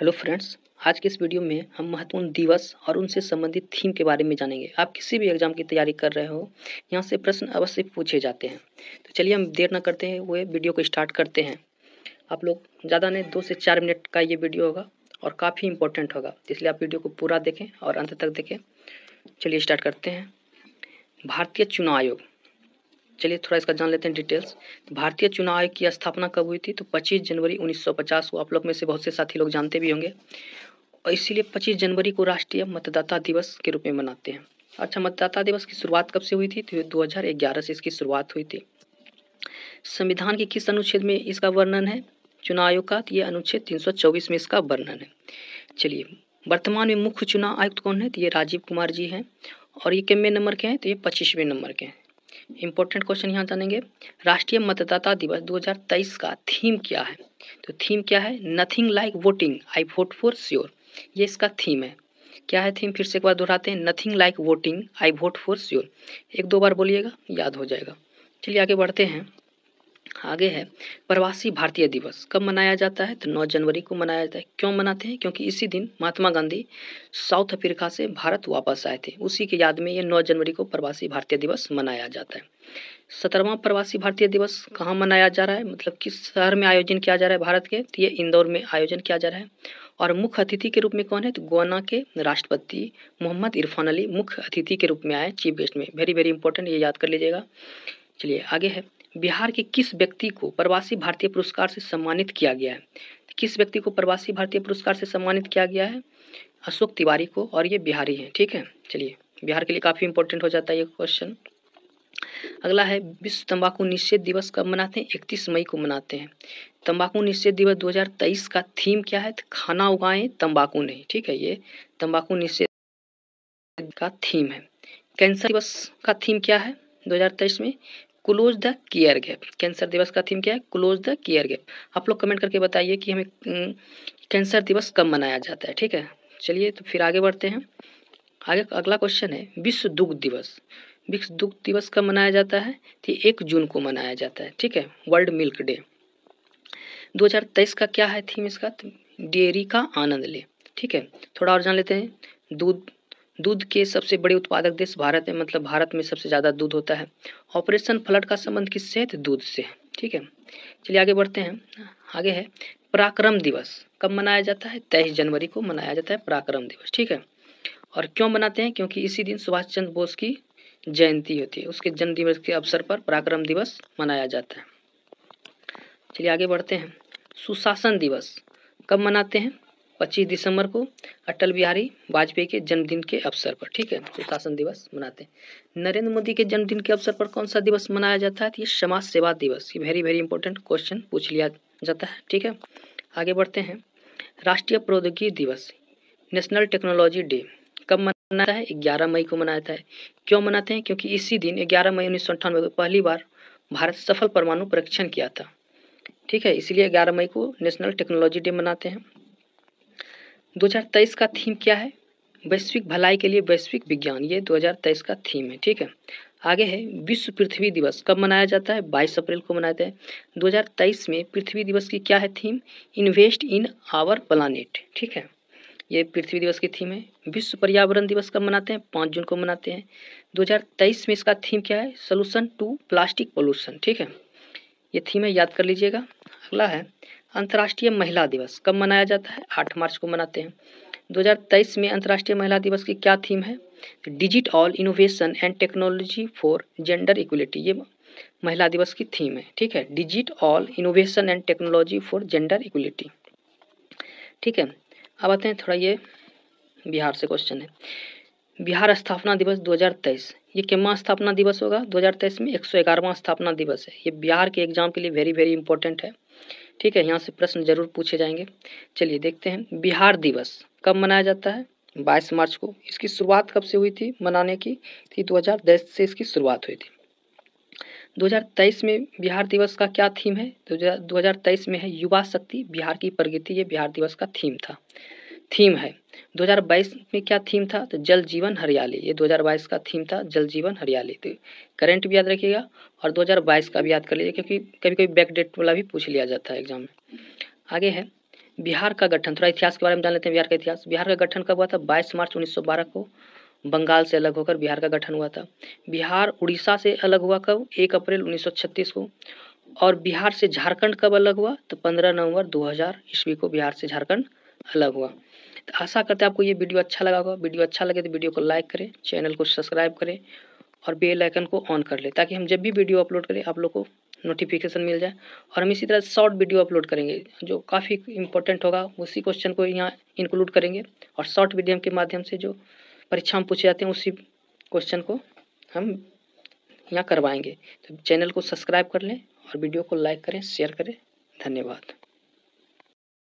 hello friends आज के इस वीडियो में हम महत्वपूर्ण दिवस और उनसे संबंधित थीम के बारे में जानेंगे आप किसी भी एग्जाम की तैयारी कर रहे हो यहाँ से प्रश्न अवश्य पूछे जाते हैं तो चलिए हम देर ना करते हैं वो वीडियो को स्टार्ट करते हैं आप लोग ज़्यादा नहीं दो से चार मिनट का ये वीडियो होगा और काफ़ी इंपॉर्टेंट होगा इसलिए आप वीडियो को पूरा देखें और अंत तक देखें चलिए स्टार्ट करते हैं भारतीय चुनाव आयोग चलिए थोड़ा इसका जान लेते हैं डिटेल्स तो भारतीय चुनाव आयोग की स्थापना कब हुई थी तो 25 जनवरी 1950 को आप लोग में से बहुत से साथी लोग जानते भी होंगे और इसीलिए 25 जनवरी को राष्ट्रीय मतदाता दिवस के रूप में मनाते हैं अच्छा मतदाता दिवस की शुरुआत कब से हुई थी तो दो से इसकी शुरुआत हुई थी संविधान के किस अनुच्छेद में इसका वर्णन है चुनाव आयोग का तो ये अनुच्छेद तीन में इसका वर्णन है चलिए वर्तमान में मुख्य चुनाव आयुक्त कौन है तो ये राजीव कुमार जी हैं और ये कितने नंबर के हैं तो ये पच्चीसवें नंबर के हैं इम्पोर्टेंट क्वेश्चन यहाँ जानेंगे राष्ट्रीय मतदाता दिवस 2023 का थीम क्या है तो थीम क्या है nothing like voting I vote for sure ये इसका थीम है क्या है थीम फिर से एक बार दोहराते हैं nothing like voting I vote for sure एक दो बार बोलिएगा याद हो जाएगा चलिए आगे बढ़ते हैं आगे है प्रवासी भारतीय दिवस कब मनाया जाता है तो 9 जनवरी को मनाया जाता है क्यों मनाते हैं क्योंकि इसी दिन महात्मा गांधी साउथ अफ्रीका से भारत वापस आए थे उसी के याद में ये 9 जनवरी को प्रवासी भारतीय दिवस मनाया जाता है सत्रहवा प्रवासी भारतीय दिवस कहाँ मनाया जा रहा है मतलब किस शहर में आयोजन किया जा रहा है भारत के तो ये इंदौर में आयोजन किया जा रहा है और मुख्य अतिथि के रूप में कौन है तो गोना के राष्ट्रपति मोहम्मद इरफान अली मुख्य अतिथि के रूप में आए चीफ गेस्ट में वेरी वेरी इंपॉर्टेंट ये याद कर लीजिएगा चलिए आगे है बिहार के किस व्यक्ति को प्रवासी भारतीय पुरस्कार से सम्मानित किया गया है किस व्यक्ति को प्रवासी भारतीय पुरस्कार से सम्मानित किया गया है अशोक तिवारी को और ये बिहारी हैं ठीक है चलिए बिहार के लिए काफ़ी इंपॉर्टेंट हो जाता है ये क्वेश्चन अगला है विश्व तंबाकू निषेध दिवस कब मनाते हैं इकतीस मई को मनाते हैं तंबाकू निषेध दिवस 2023 का थीम क्या है तो खाना उगाएं तंबाकू नहीं ठीक है ये तंबाकू निषेध का थीम है कैंसर दिवस का थीम क्या है 2023 में close the care gap cancer दिवस का थीम क्या है क्लोज द केयर गैप आप लोग कमेंट करके बताइए कि हमें कैंसर हम्म, दिवस कब मनाया जाता है ठीक है चलिए तो फिर आगे बढ़ते हैं आगे अगला क्वेश्चन है विश्व दुग्ध दिवस विश्व दुग्ध दिवस कब मनाया जाता है तो एक जून को मनाया जाता है ठीक है वर्ल्ड मिल्क डे 2023 का क्या है थीम इसका तो डेयरी का आनंद ले ठीक है थोड़ा और जान लेते हैं दूध दूध के सबसे बड़े उत्पादक देश भारत है मतलब भारत में सबसे ज़्यादा दूध होता है ऑपरेशन फ्लड का संबंध किससे है तो दूध से ठीक है चलिए आगे बढ़ते हैं आगे है पराक्रम दिवस कब मनाया जाता है तेईस जनवरी को मनाया जाता है पराक्रम दिवस ठीक है और क्यों मनाते हैं क्योंकि इसी दिन सुभाष चंद्र बोस की जयंती होती है उसके जन्मदिवस के अवसर पर पराक्रम दिवस मनाया जाता है चलिए आगे बढ़ते हैं सुशासन दिवस कब मनाते हैं पच्चीस दिसंबर को अटल बिहारी वाजपेयी के जन्मदिन के अवसर पर ठीक है सुशासन दिवस मनाते हैं नरेंद्र मोदी के जन्मदिन के अवसर पर कौन सा दिवस मनाया जाता है तो ये समाज सेवा दिवस ये वेरी वेरी इंपॉर्टेंट क्वेश्चन पूछ लिया जाता है ठीक है आगे बढ़ते हैं राष्ट्रीय प्रौद्योगिकी दिवस नेशनल टेक्नोलॉजी डे कब मनाता है ग्यारह मई को मनाया जाता है क्यों मनाते हैं क्योंकि इसी दिन ग्यारह मई उन्नीस सौ को पहली बार भारत सफल परमाणु परीक्षण किया था ठीक है इसलिए ग्यारह मई को नेशनल टेक्नोलॉजी डे मनाते हैं दो हज़ार तेईस का थीम क्या है वैश्विक भलाई के लिए वैश्विक विज्ञान ये दो हज़ार तेईस का थीम है ठीक है आगे है विश्व पृथ्वी दिवस कब मनाया जाता है बाईस अप्रैल को मनाया जाता है 2023 में पृथ्वी दिवस की क्या है theme invest in our planet ठीक है ये पृथ्वी दिवस की थीम है विश्व पर्यावरण दिवस कब मनाते हैं पाँच जून को मनाते हैं तेईस में इसका थीम क्या है सोलूशन टू प्लास्टिक पोल्यूशन ठीक है ये थीम है याद कर लीजिएगा अगला है अंतर्राष्ट्रीय महिला दिवस कब मनाया जाता है आठ मार्च को मनाते हैं 2023 में अंतर्राष्ट्रीय महिला दिवस की क्या थीम है digit all innovation and technology for gender equality ये महिला दिवस की थीम है ठीक है digit all innovation and technology for gender equality ठीक है अब आते हैं थोड़ा ये बिहार से क्वेश्चन है बिहार स्थापना दिवस 2023 ये किमा स्थापना दिवस होगा 2023 में एक स्थापना दिवस है ये बिहार के एग्जाम के लिए वेरी वेरी इंपॉर्टेंट है ठीक है यहाँ से प्रश्न जरूर पूछे जाएंगे चलिए देखते हैं बिहार दिवस कब मनाया जाता है बाईस मार्च को इसकी शुरुआत कब से हुई थी मनाने की थी 2010 से इसकी शुरुआत हुई थी 2023 में बिहार दिवस का क्या थीम है तेईस में है युवा शक्ति बिहार की प्रगति ये बिहार दिवस का थीम था थीम है 2022 में क्या थीम था तो जल जीवन हरियाली ये 2022 का थीम था जल जीवन हरियाली तो करंट भी याद रखिएगा और 2022 का भी याद कर लीजिए क्योंकि कभी कभी बैक डेट वाला भी पूछ लिया जाता है एग्जाम में आगे है बिहार का गठन थोड़ा इतिहास के बारे में जान लेते हैं बिहार का इतिहास बिहार का गठन कब हुआ था बाईस मार्च उन्नीस को बंगाल से अलग होकर बिहार का गठन हुआ था बिहार उड़ीसा से अलग हुआ कब एक अप्रैल उन्नीस को और बिहार से झारखंड कब अलग हुआ तो 15 नवंबर 2000 ईस्वी को बिहार से झारखंड अलग हुआ तो आशा करते हैं आपको ये वीडियो अच्छा लगा होगा वीडियो अच्छा लगे तो वीडियो को लाइक करें चैनल को सब्सक्राइब करें और बेल आइकन को ऑन कर लें ताकि हम जब भी वीडियो अपलोड करें आप लोग को नोटिफिकेशन मिल जाए और हम इसी तरह शॉर्ट वीडियो अपलोड करेंगे जो काफ़ी इंपॉर्टेंट होगा उसी क्वेश्चन को यहाँ इंक्लूड करेंगे और शॉर्ट वीडियो के माध्यम से जो परीक्षा में पूछे जाते हैं उसी क्वेश्चन को हम यहाँ करवाएंगे तो चैनल को सब्सक्राइब कर लें और वीडियो को लाइक करें शेयर करें धन्यवाद